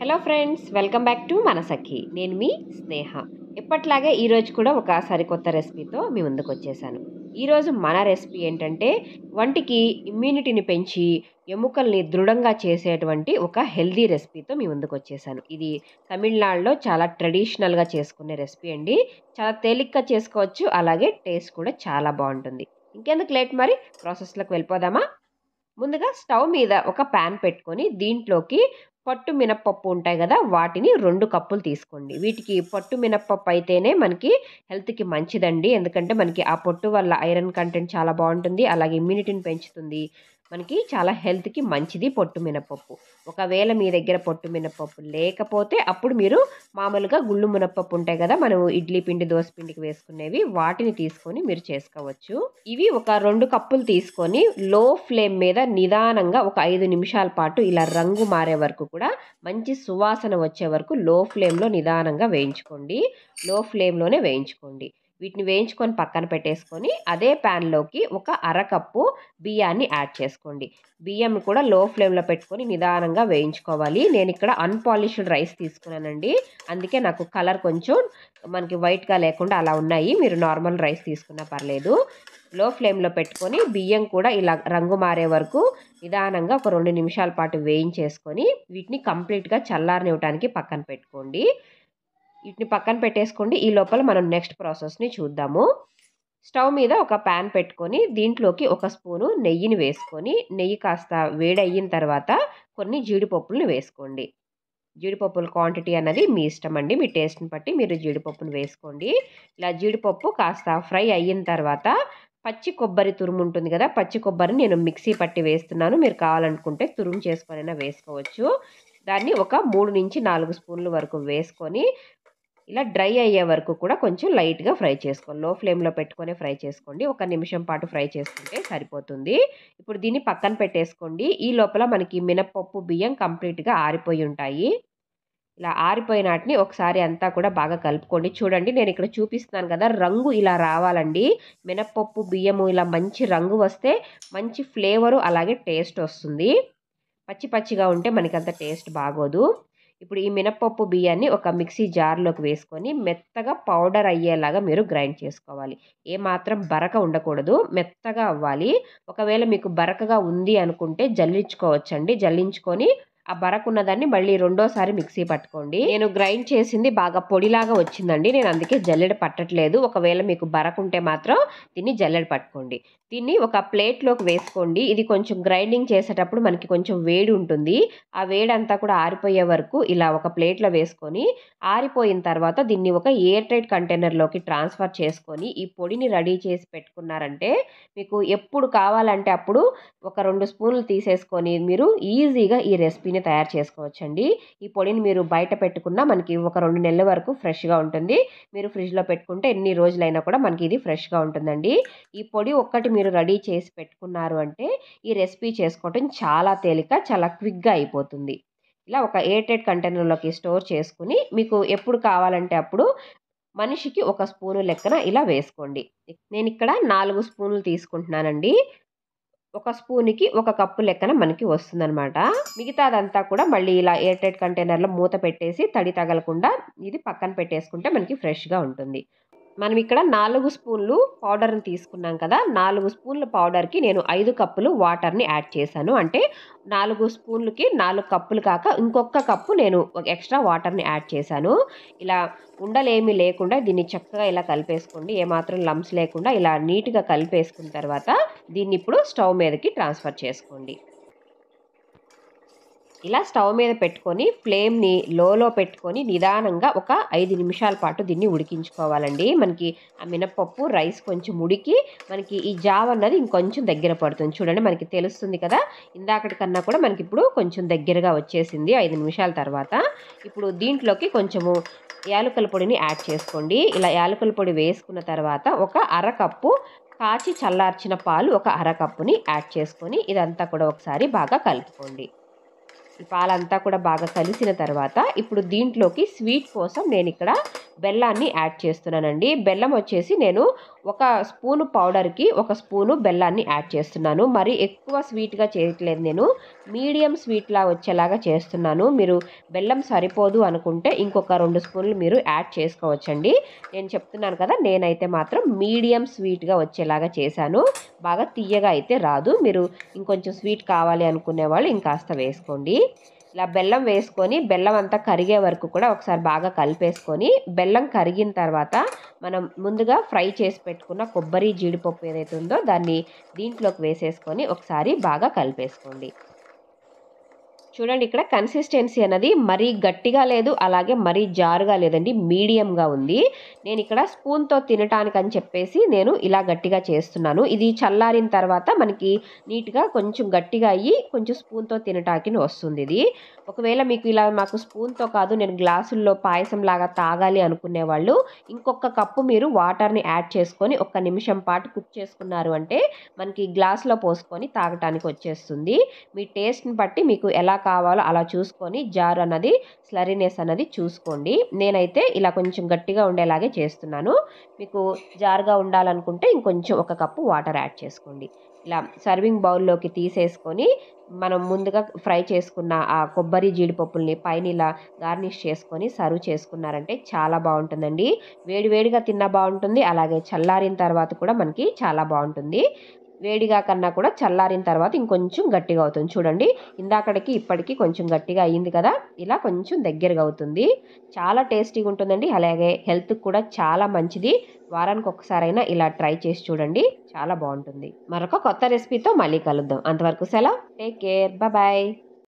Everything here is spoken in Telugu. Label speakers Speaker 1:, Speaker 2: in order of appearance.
Speaker 1: hello friends welcome back to మన సఖి నేను మీ స్నేహ ఎప్పట్లాగే ఈరోజు కూడా ఒక సరికొత్త రెసిపీతో మీ ముందుకు వచ్చేసాను ఈరోజు మన రెసిపీ ఏంటంటే వంటికి ఇమ్యూనిటీని పెంచి ఎముకల్ని దృఢంగా చేసేటువంటి ఒక హెల్దీ రెసిపీతో మీ ముందుకు వచ్చేసాను ఇది తమిళనాడులో చాలా ట్రెడిషనల్గా చేసుకునే రెసిపీ అండి చాలా తేలిగ్గా చేసుకోవచ్చు అలాగే టేస్ట్ కూడా చాలా బాగుంటుంది ఇంకెందుకు లేట్ మరి ప్రాసెస్లోకి వెళ్ళిపోదామా ముందుగా స్టవ్ మీద ఒక ప్యాన్ పెట్టుకొని దీంట్లోకి పట్టు మినప్పప్పు ఉంటాయి కదా వాటిని రెండు కప్పులు తీసుకోండి వీటికి పట్టు మినప్పప్పు అయితేనే మనకి హెల్త్కి మంచిదండి ఎందుకంటే మనకి ఆ పొట్టు వల్ల ఐరన్ కంటెంట్ చాలా బాగుంటుంది అలాగే ఇమ్యూనిటీని పెంచుతుంది మనకి చాలా హెల్త్కి మంచిది పొట్టు మినపప్పు ఒకవేళ మీ దగ్గర పొట్టు మినపప్పు లేకపోతే అప్పుడు మీరు మామూలుగా గుళ్ళు మునపప్పు ఉంటాయి కదా మనం ఇడ్లీ పిండి దోశ పిండికి వేసుకునేవి వాటిని తీసుకొని మీరు చేసుకోవచ్చు ఇవి ఒక రెండు కప్పులు తీసుకొని లో ఫ్లేమ్ మీద నిదానంగా ఒక ఐదు నిమిషాల పాటు ఇలా రంగు మారే వరకు కూడా మంచి సువాసన వచ్చే వరకు లో ఫ్లేమ్లో నిదానంగా వేయించుకోండి లో ఫ్లేమ్లోనే వేయించుకోండి వీటిని వేయించుకొని పక్కన పెట్టేసుకొని అదే ప్యాన్లోకి ఒక అరకప్పు బియ్యాన్ని యాడ్ చేసుకోండి బియ్యం కూడా లో ఫ్లేమ్లో పెట్టుకొని నిదానంగా వేయించుకోవాలి నేను ఇక్కడ అన్పాలిష్డ్ రైస్ తీసుకున్నానండి అందుకే నాకు కలర్ కొంచెం మనకి వైట్గా లేకుండా అలా ఉన్నాయి మీరు నార్మల్ రైస్ తీసుకున్నా పర్లేదు లో ఫ్లేమ్లో పెట్టుకొని బియ్యం కూడా ఇలా రంగు మారే వరకు నిదానంగా ఒక రెండు నిమిషాల పాటు వేయించేసుకొని వీటిని కంప్లీట్గా చల్లారనివ్వటానికి పక్కన పెట్టుకోండి వీటిని పక్కన పెట్టేసుకోండి ఈ లోపల మనం నెక్స్ట్ ప్రాసెస్ని చూద్దాము స్టవ్ మీద ఒక ప్యాన్ పెట్టుకొని దీంట్లోకి ఒక స్పూను నెయ్యిని వేసుకొని నెయ్యి కాస్త వేడయిన తర్వాత కొన్ని జీడిపప్పులను వేసుకోండి జీడిపప్పుల క్వాంటిటీ అనేది మీ ఇష్టం అండి మీ టేస్ట్ని బట్టి మీరు జీడిపప్పును వేసుకోండి ఇలా జీడిపప్పు కాస్త ఫ్రై అయిన తర్వాత పచ్చి కొబ్బరి తురుము ఉంటుంది కదా పచ్చి కొబ్బరిని నేను మిక్సీ పట్టి వేస్తున్నాను మీరు కావాలనుకుంటే తురుము చేసుకొని వేసుకోవచ్చు దాన్ని ఒక మూడు నుంచి నాలుగు స్పూన్ల వరకు వేసుకొని ఇలా డ్రై అయ్యే వరకు కూడా కొంచెం లైట్గా ఫ్రై చేసుకోండి లో ఫ్లేమ్లో పెట్టుకొని ఫ్రై చేసుకోండి ఒక నిమిషం పాటు ఫ్రై చేసుకుంటే సరిపోతుంది ఇప్పుడు దీన్ని పక్కన పెట్టేసుకోండి ఈ లోపల మనకి మినపప్పు బియ్యం కంప్లీట్గా ఆరిపోయి ఉంటాయి ఇలా ఆరిపోయిన వాటిని ఒకసారి అంతా కూడా బాగా కలుపుకోండి చూడండి నేను ఇక్కడ చూపిస్తున్నాను కదా రంగు ఇలా రావాలండి మినప్పప్పు బియ్యము ఇలా మంచి రంగు వస్తే మంచి ఫ్లేవరు అలాగే టేస్ట్ వస్తుంది పచ్చి పచ్చిగా ఉంటే మనకి అంత టేస్ట్ బాగోదు ఇప్పుడు ఈ మినపప్పు బియ్యాన్ని ఒక మిక్సీ జార్లోకి వేసుకొని మెత్తగా పౌడర్ అయ్యేలాగా మీరు గ్రైండ్ చేసుకోవాలి ఏమాత్రం బరక ఉండకూడదు మెత్తగా అవ్వాలి ఒకవేళ మీకు బరకగా ఉంది అనుకుంటే జల్లించుకోవచ్చండి జల్లించుకొని ఆ బరకున్నదాన్ని మళ్ళీ రెండోసారి మిక్సీ పట్టుకోండి నేను గ్రైండ్ చేసింది బాగా పొడిలాగా వచ్చిందండి నేను అందుకే జల్లెడ పట్టట్లేదు ఒకవేళ మీకు బరకు ఉంటే మాత్రం దీన్ని జల్లెడ పట్టుకోండి దీన్ని ఒక ప్లేట్లోకి వేసుకోండి ఇది కొంచెం గ్రైండింగ్ చేసేటప్పుడు మనకి కొంచెం వేడి ఉంటుంది ఆ వేడంతా కూడా ఆరిపోయే వరకు ఇలా ఒక ప్లేట్లో వేసుకొని ఆరిపోయిన తర్వాత దీన్ని ఒక ఎయిర్ టైట్ కంటైనర్లోకి ట్రాన్స్ఫర్ చేసుకొని ఈ పొడిని రెడీ చేసి పెట్టుకున్నారంటే మీకు ఎప్పుడు కావాలంటే అప్పుడు ఒక రెండు స్పూన్లు తీసేసుకొని మీరు ఈజీగా ఈ రెసిపీని తయారు చేసుకోవచ్చండి ఈ పొడిని మీరు బయట పెట్టుకున్నా మనకి ఒక రెండు నెలల వరకు ఫ్రెష్గా ఉంటుంది మీరు ఫ్రిడ్జ్లో పెట్టుకుంటే ఎన్ని రోజులైనా కూడా మనకి ఇది ఫ్రెష్గా ఉంటుందండి ఈ పొడి ఒక్కటి మీరు రెడీ చేసి పెట్టుకున్నారు అంటే ఈ రెసిపీ చేసుకోవటం చాలా తేలిక చాలా క్విక్గా అయిపోతుంది ఇలా ఒక ఎయిటెడ్ కంటైనర్లోకి స్టోర్ చేసుకుని మీకు ఎప్పుడు కావాలంటే అప్పుడు మనిషికి ఒక స్పూను లెక్కన ఇలా వేసుకోండి నేను ఇక్కడ నాలుగు స్పూన్లు తీసుకుంటున్నానండి ఒక స్పూన్కి ఒక కప్పు లెక్కన మనకి వస్తుందనమాట మిగతాదంతా కూడా మళ్ళీ ఇలా ఎయిర్టైట్ కంటైనర్లో మూత పెట్టేసి తడి తగలకుండా ఇది పక్కన పెట్టేసుకుంటే మనకి ఫ్రెష్గా ఉంటుంది మనం ఇక్కడ నాలుగు స్పూన్లు పౌడర్ని తీసుకున్నాం కదా నాలుగు స్పూన్ల పౌడర్కి నేను ఐదు కప్పులు వాటర్ని యాడ్ చేశాను అంటే నాలుగు స్పూన్లకి నాలుగు కప్పులు కాక ఇంకొక కప్పు నేను ఎక్స్ట్రా వాటర్ని యాడ్ చేశాను ఇలా ఉండలేమి లేకుండా దీన్ని చక్కగా ఇలా కలిపేసుకోండి ఏమాత్రం లంప్స్ లేకుండా ఇలా నీట్గా కలిపేసుకున్న తర్వాత దీన్ని ఇప్పుడు స్టవ్ మీదకి ట్రాన్స్ఫర్ చేసుకోండి ఇలా స్టవ్ మీద పెట్టుకొని ఫ్లేమ్ని లోలో పెట్టుకొని నిదానంగా ఒక ఐదు నిమిషాల పాటు దీన్ని ఉడికించుకోవాలండి మనకి ఆ మినపప్పు రైస్ కొంచెం ఉడికి మనకి ఈ జావ్ అన్నది ఇంకొంచెం దగ్గర పడుతుంది చూడండి మనకి తెలుస్తుంది కదా ఇందాకటికన్నా కూడా మనకి ఇప్పుడు కొంచెం దగ్గరగా వచ్చేసింది ఐదు నిమిషాల తర్వాత ఇప్పుడు దీంట్లోకి కొంచెము యాలకల పొడిని యాడ్ చేసుకోండి ఇలా యాలకుల పొడి వేసుకున్న తర్వాత ఒక అరకప్పు కాచి చల్లార్చిన పాలు ఒక అరకప్పుని యాడ్ చేసుకొని ఇదంతా కూడా ఒకసారి బాగా కలుపుకోండి పాలంతా కూడా బాగా కలిసిన తర్వాత ఇప్పుడు దీంట్లోకి స్వీట్ కోసం నేను ఇక్కడ బెల్లాన్ని యాడ్ చేస్తున్నానండి బెల్లం వచ్చేసి నేను ఒక స్పూను పౌడర్కి ఒక స్పూను బెల్లాన్ని యాడ్ చేస్తున్నాను మరి ఎక్కువ స్వీట్గా చేయట్లేదు నేను మీడియం స్వీట్లా వచ్చేలాగా చేస్తున్నాను మీరు బెల్లం సరిపోదు అనుకుంటే ఇంకొక రెండు స్పూన్లు మీరు యాడ్ చేసుకోవచ్చండి నేను చెప్తున్నాను కదా నేనైతే మాత్రం మీడియం స్వీట్గా వచ్చేలాగా చేశాను బాగా తీయగా అయితే రాదు మీరు ఇంకొంచెం స్వీట్ కావాలి అనుకునే వాళ్ళు ఇంకాస్త వేసుకోండి ఇలా బెల్లం వేసుకొని బెల్లం అంతా కరిగే వరకు కూడా ఒకసారి బాగా కలిపేసుకొని బెల్లం కరిగిన తర్వాత మనం ముందుగా ఫ్రై చేసి పెట్టుకున్న కొబ్బరి జీడిపప్పు ఏదైతే ఉందో దాన్ని దీంట్లోకి వేసేసుకొని ఒకసారి బాగా కలిపేసుకోండి చూడండి ఇక్కడ కన్సిస్టెన్సీ అనేది మరీ గట్టిగా లేదు అలాగే మరీ జారుగా లేదండి మీడియంగా ఉంది నేను ఇక్కడ స్పూన్తో తినటానికి అని చెప్పేసి నేను ఇలా గట్టిగా చేస్తున్నాను ఇది చల్లారిన తర్వాత మనకి నీట్గా కొంచెం గట్టిగా అయ్యి కొంచెం స్పూన్తో తినటానికి వస్తుంది ఇది ఒకవేళ మీకు ఇలా మాకు స్పూన్తో కాదు నేను గ్లాసుల్లో పాయసం లాగా తాగాలి అనుకునే వాళ్ళు ఇంకొక కప్పు మీరు వాటర్ని యాడ్ చేసుకొని ఒక్క నిమిషం పాటు కుక్ చేసుకున్నారు అంటే మనకి గ్లాసులో పోసుకొని తాగటానికి వచ్చేస్తుంది మీ టేస్ట్ని బట్టి మీకు ఎలా కావాలో అలా చూసుకొని జార్ అన్నది స్లరీనెస్ అన్నది చూసుకోండి నేనైతే ఇలా కొంచెం గట్టిగా ఉండేలాగే చేస్తున్నాను మీకు జార్గా ఉండాలనుకుంటే ఇంకొంచెం ఒక కప్పు వాటర్ యాడ్ చేసుకోండి ఇలా సర్వింగ్ బౌల్లోకి తీసేసుకొని మనం ముందుగా ఫ్రై చేసుకున్న ఆ కొబ్బరి జీడిపప్పుల్ని పైన ఇలా గార్నిష్ చేసుకొని సర్వ్ చేసుకున్నారంటే చాలా బాగుంటుందండి వేడివేడిగా తిన్నా బాగుంటుంది అలాగే చల్లారిన తర్వాత కూడా మనకి చాలా బాగుంటుంది వేడిగా కన్నా కూడా చల్లారిన తర్వాత ఇంకొంచెం గట్టిగా అవుతుంది చూడండి ఇందాకడికి ఇప్పటికి కొంచెం గట్టిగా అయ్యింది కదా ఇలా కొంచెం దగ్గరగా అవుతుంది చాలా టేస్టీగా ఉంటుందండి అలాగే హెల్త్కి కూడా చాలా మంచిది వారానికి ఒక్కసారైనా ఇలా ట్రై చేసి చూడండి చాలా బాగుంటుంది మరొక కొత్త రెసిపీతో మళ్ళీ కలుద్దాం అంతవరకు సెలవు టేక్ కేర్ బాయ్